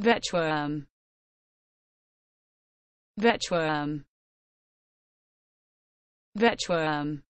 Vetchworm Vetchworm Vetchworm